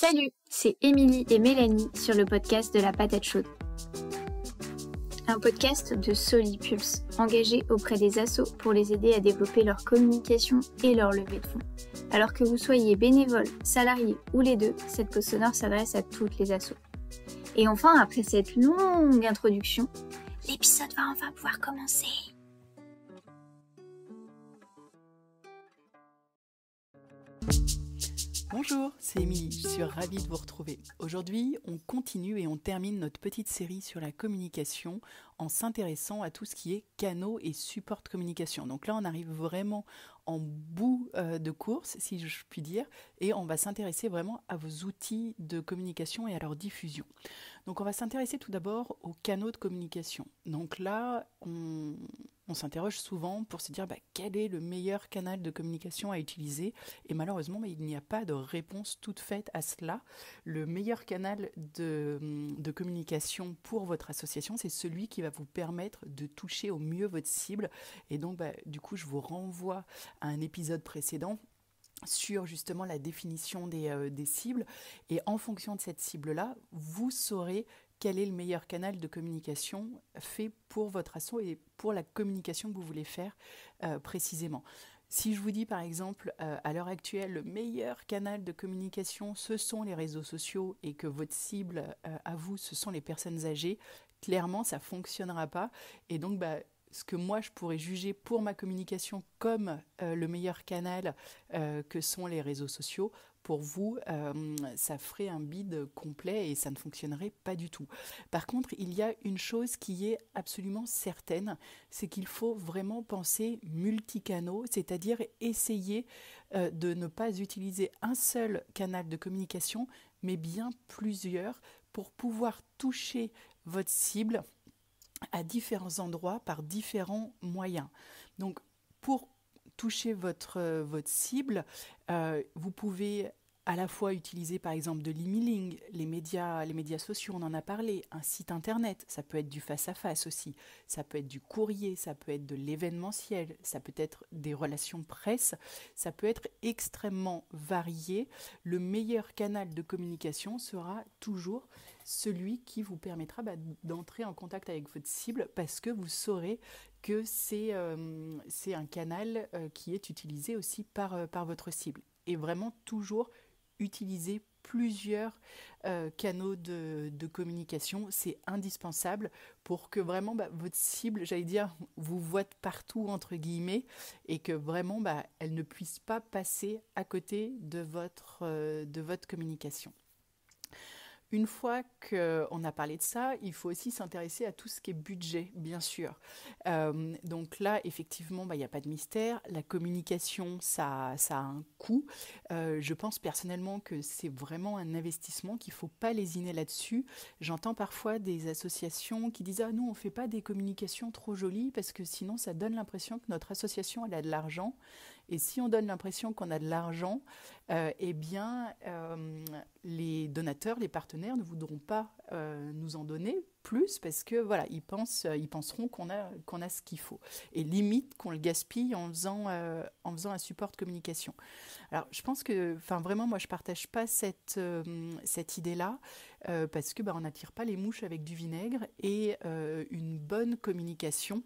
Salut, c'est Émilie et Mélanie sur le podcast de la patate chaude. Un podcast de Solipulse, engagé auprès des assos pour les aider à développer leur communication et leur levée de fonds. Alors que vous soyez bénévole, salarié ou les deux, cette pause sonore s'adresse à toutes les assos. Et enfin, après cette longue introduction, l'épisode va enfin pouvoir commencer. Bonjour, c'est Émilie, je suis ravie de vous retrouver. Aujourd'hui, on continue et on termine notre petite série sur la communication en s'intéressant à tout ce qui est canaux et supports de communication. Donc là, on arrive vraiment en bout euh, de course, si je puis dire, et on va s'intéresser vraiment à vos outils de communication et à leur diffusion. Donc on va s'intéresser tout d'abord aux canaux de communication. Donc là, on, on s'interroge souvent pour se dire bah, quel est le meilleur canal de communication à utiliser. Et malheureusement, bah, il n'y a pas de réponse toute faite à cela. Le meilleur canal hum, de, communication pour votre association, c'est celui qui va vous permettre de toucher au mieux votre cible. Et donc, bah, du coup, je vous renvoie à un épisode précédent sur justement la définition des, euh, cibles. Et en fonction de cette cible-là, vous saurez quel est le meilleur canal de communication fait pour votre assaut et pour la communication que vous voulez faire euh, précisément. Si je vous dis par exemple, euh, à l'heure actuelle, le meilleur canal de communication, ce sont les réseaux sociaux et que votre cible euh, à vous, ce sont les personnes âgées, clairement, ça ne fonctionnera pas. Et donc, bah, ce que moi, je pourrais juger pour ma communication comme le meilleur canal que sont les réseaux sociaux, pour vous, euh, ça ferait un bide complet et ça ne fonctionnerait pas du tout. Par contre, il y a une chose qui est absolument certaine, c'est qu'il faut vraiment penser multicanaux, c'est-à-dire essayer euh, de ne pas utiliser un seul canal de communication, mais bien plusieurs pour pouvoir toucher votre cible à différents endroits par différents moyens. Donc, pour toucher votre, euh, votre cible. Euh, vous pouvez à la fois utiliser par exemple de l'emailing, les médias, les médias sociaux, on en a parlé, un site internet, ça peut être du face-à-face aussi, ça peut être du courrier, ça peut être de l'événementiel, ça peut être des relations presse, ça peut être extrêmement varié. Le meilleur canal de communication sera toujours celui qui vous permettra bah, d'entrer en contact avec votre cible parce que vous saurez que c'est euh, un canal euh, qui est utilisé aussi euh, par votre cible. Et vraiment toujours utiliser plusieurs euh, canaux de, communication. C'est indispensable pour que vraiment bah, votre cible, j'allais dire, vous voit partout, entre guillemets, et que vraiment bah, elle ne puisse pas passer à côté de votre, euh, de votre communication. Une fois qu'on a parlé de ça, il faut aussi s'intéresser à tout ce qui est budget, bien sûr. Euh, donc là, effectivement, bah, il n'y a pas de mystère. La communication, ça, ça a un coût. Euh, je pense personnellement que c'est vraiment un investissement qu'il ne faut pas lésiner là-dessus. J'entends parfois des associations qui disent Ah, nous, on ne fait pas des communications trop jolies parce que sinon, ça donne l'impression que notre association, elle a de l'argent. Et si on donne l'impression qu'on a de l'argent, euh, eh bien, euh, les donateurs, les partenaires ne voudront pas euh, nous en donner plus parce que voilà, ils pensent, ils penseront qu'on a, qu'on a ce qu'il faut. Et limite qu'on le gaspille en faisant, en faisant un support de communication. Alors, je pense que, enfin, vraiment, moi, je partage pas cette, cette idée-là parce que bah, on n'attire pas les mouches avec du vinaigre et une bonne communication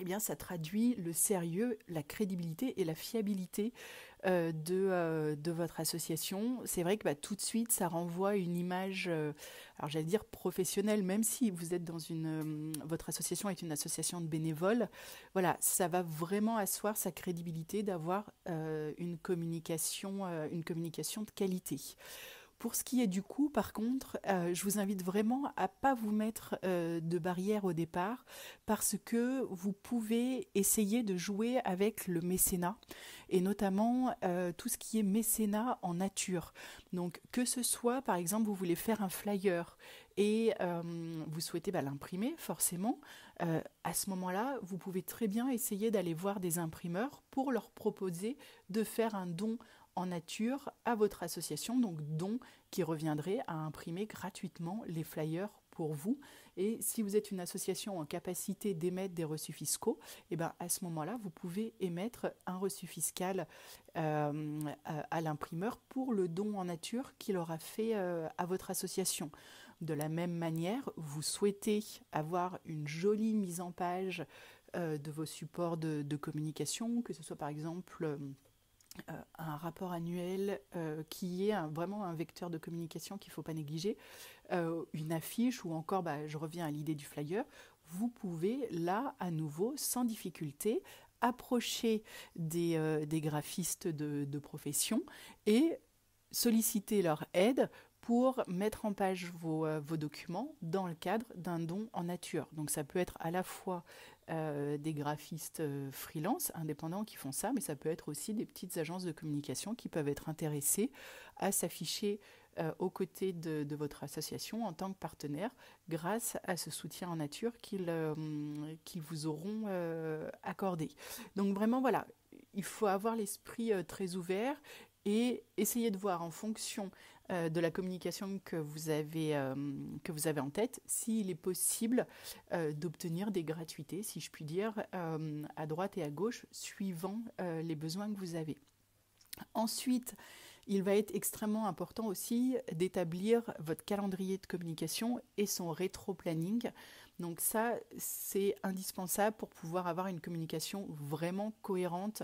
eh bien, ça traduit le sérieux, la crédibilité et la fiabilité euh, euh, de, votre association. C'est vrai que bah, tout de suite, ça renvoie une image, euh, alors j'allais dire professionnelle, même si vous êtes dans une, votre association est une association de bénévoles. Voilà, ça va vraiment asseoir sa crédibilité d'avoir une communication, une communication de qualité. Pour ce qui est du coup, par contre, euh, je vous invite vraiment à pas vous mettre euh, de barrière au départ parce que vous pouvez essayer de jouer avec le mécénat et notamment euh, tout ce qui est mécénat en nature. Donc que ce soit, par exemple, vous voulez faire un flyer et vous souhaitez bah, l'imprimer forcément, à ce moment-là, vous pouvez très bien essayer d'aller voir des imprimeurs pour leur proposer de faire un don en nature à votre association, donc don qui reviendrait à imprimer gratuitement les flyers pour vous. Et si vous êtes une association en capacité d'émettre des reçus fiscaux, et eh ben à ce moment-là, vous pouvez émettre un reçu fiscal euh, euh, à, l'imprimeur pour le don en nature qu'il aura fait euh, à votre association. De la même manière, vous souhaitez avoir une jolie mise en page de vos supports de, communication, que ce soit par exemple euh, un rapport annuel euh, qui est vraiment un vecteur de communication qu'il ne faut pas négliger, euh, une affiche ou encore, bah, je reviens à l'idée du flyer, vous pouvez là à nouveau sans difficulté approcher des, graphistes de, profession et solliciter leur aide pour mettre en page vos, vos, documents dans le cadre d'un don en nature. Donc ça peut être à la fois euh, des graphistes euh, freelance indépendants qui font ça, mais ça peut être aussi des petites agences de communication qui peuvent être intéressées à s'afficher euh, aux côtés de, votre association en tant que partenaire grâce à ce soutien en nature qu'ils vous auront accordé. Donc vraiment, voilà, il faut avoir l'esprit très ouvert et essayer de voir en fonction euh, de la communication que vous avez, euh, que vous avez en tête, s'il est possible euh, d'obtenir des gratuités, si je puis dire, à droite et à gauche, suivant les besoins que vous avez. Ensuite, il va être extrêmement important aussi d'établir votre calendrier de communication et son rétro-planning. Donc ça, c'est indispensable pour pouvoir avoir une communication vraiment cohérente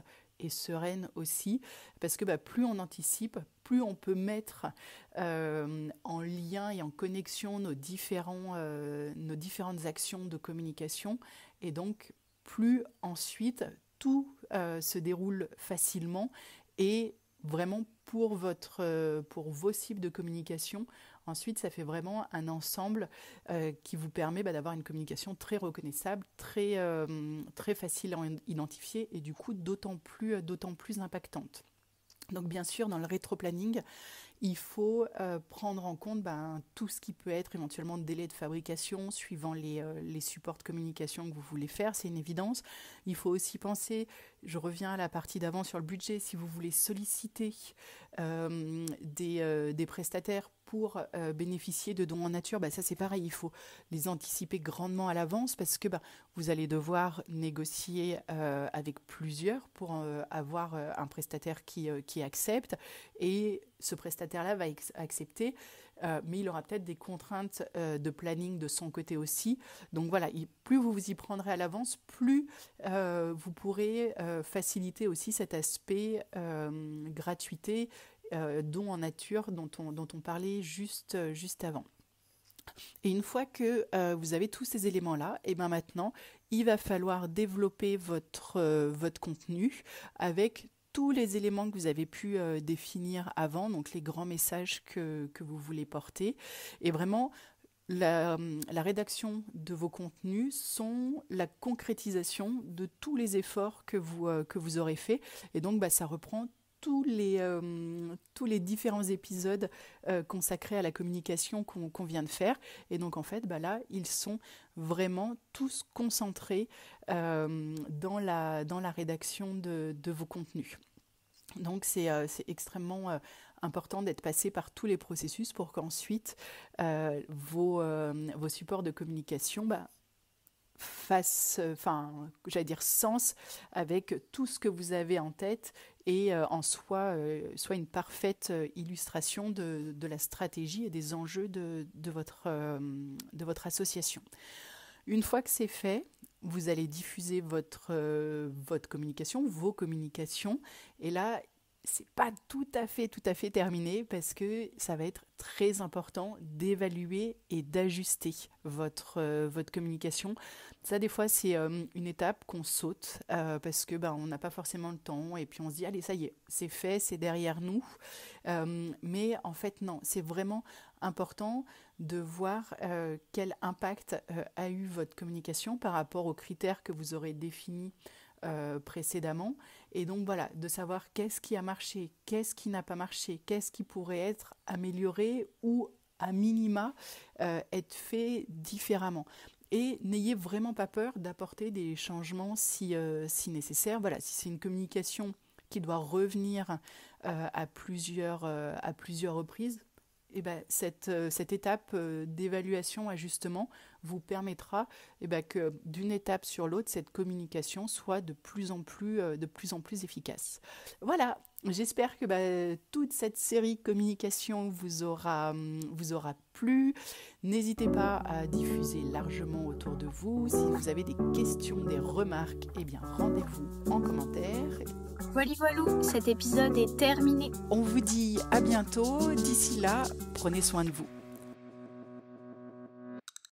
sereine aussi, parce que bah, plus on anticipe, plus on peut mettre euh, en lien et en connexion nos, différents, euh, nos différentes actions de communication, et donc plus ensuite tout euh, se déroule facilement et vraiment pour, votre, euh, pour vos cibles de communication. Ensuite, ça fait vraiment un ensemble euh, qui vous permet bah, d'avoir une communication très reconnaissable, très, euh, très facile à identifier et du coup d'autant plus, d'autant plus impactante. Donc bien sûr, dans le rétro-planning, il faut euh, prendre en compte ben, tout ce qui peut être éventuellement délai de fabrication suivant euh, les, supports de communication que vous voulez faire, c'est une évidence. Il faut aussi penser, je reviens à la partie d'avant sur le budget, si vous voulez solliciter euh, des prestataires pour euh, bénéficier de dons en nature, bah, ça c'est pareil, il faut les anticiper grandement à l'avance parce que bah, vous allez devoir négocier euh, avec plusieurs pour euh, avoir un prestataire qui, accepte et ce prestataire-là va accepter, mais il aura peut-être des contraintes de planning de son côté aussi. Donc voilà, plus vous vous y prendrez à l'avance, plus vous pourrez faciliter aussi cet aspect gratuité euh, dont en nature dont on, dont on parlait juste, euh, juste avant. Et une fois que euh, vous avez tous ces éléments-là, et bien maintenant, il va falloir développer votre, votre contenu avec tous les éléments que vous avez pu définir avant, donc les grands messages que, vous voulez porter. Et vraiment, la, rédaction de vos contenus sont la concrétisation de tous les efforts que vous, que vous aurez faits. Et donc, bah, ça reprend tous les, euh, tous les différents épisodes euh, consacrés à la communication qu'on vient de faire. Et donc en fait, bah là, ils sont vraiment tous concentrés euh, dans, la, dans la rédaction de, vos contenus. Donc c'est extrêmement important d'être passé par tous les processus pour qu'ensuite vos, vos supports de communication bah, fasse enfin, j'allais dire sens avec tout ce que vous avez en tête et euh, en soi euh, soit une parfaite euh, illustration de, la stratégie et des enjeux de, votre, de votre association. Une fois que c'est fait, vous allez diffuser votre, votre communication, vos communications. Et là, c'est pas tout à fait tout à fait terminé parce que ça va être très important d'évaluer et d'ajuster votre euh, votre communication. Ça des fois c'est euh, une étape qu'on saute euh, parce que ben, on n'a pas forcément le temps et puis on se dit allez ça y est c'est fait c'est derrière nous mais en fait non c'est vraiment important de voir quel impact a eu votre communication par rapport aux critères que vous aurez définis euh, précédemment. Et donc voilà, de savoir qu'est-ce qui a marché, qu'est-ce qui n'a pas marché, qu'est-ce qui pourrait être amélioré ou à minima euh, être fait différemment. Et n'ayez vraiment pas peur d'apporter des changements si, euh, si nécessaire. Voilà, si c'est une communication qui doit revenir à, plusieurs, à plusieurs reprises, eh ben, euh, cette, étape euh, d'évaluation, ajustement, vous permettra eh ben, que d'une étape sur l'autre, cette communication soit de plus en plus, euh, de plus, en plus efficace. Voilà, J'espère que bah, toute cette série communication vous aura, hum, vous aura plu. N'hésitez pas à diffuser largement autour de vous. Si vous avez des questions, des remarques, eh bien rendez-vous en commentaire. Voilà, cet épisode est terminé. On vous dit à bientôt. D'ici là, prenez soin de vous.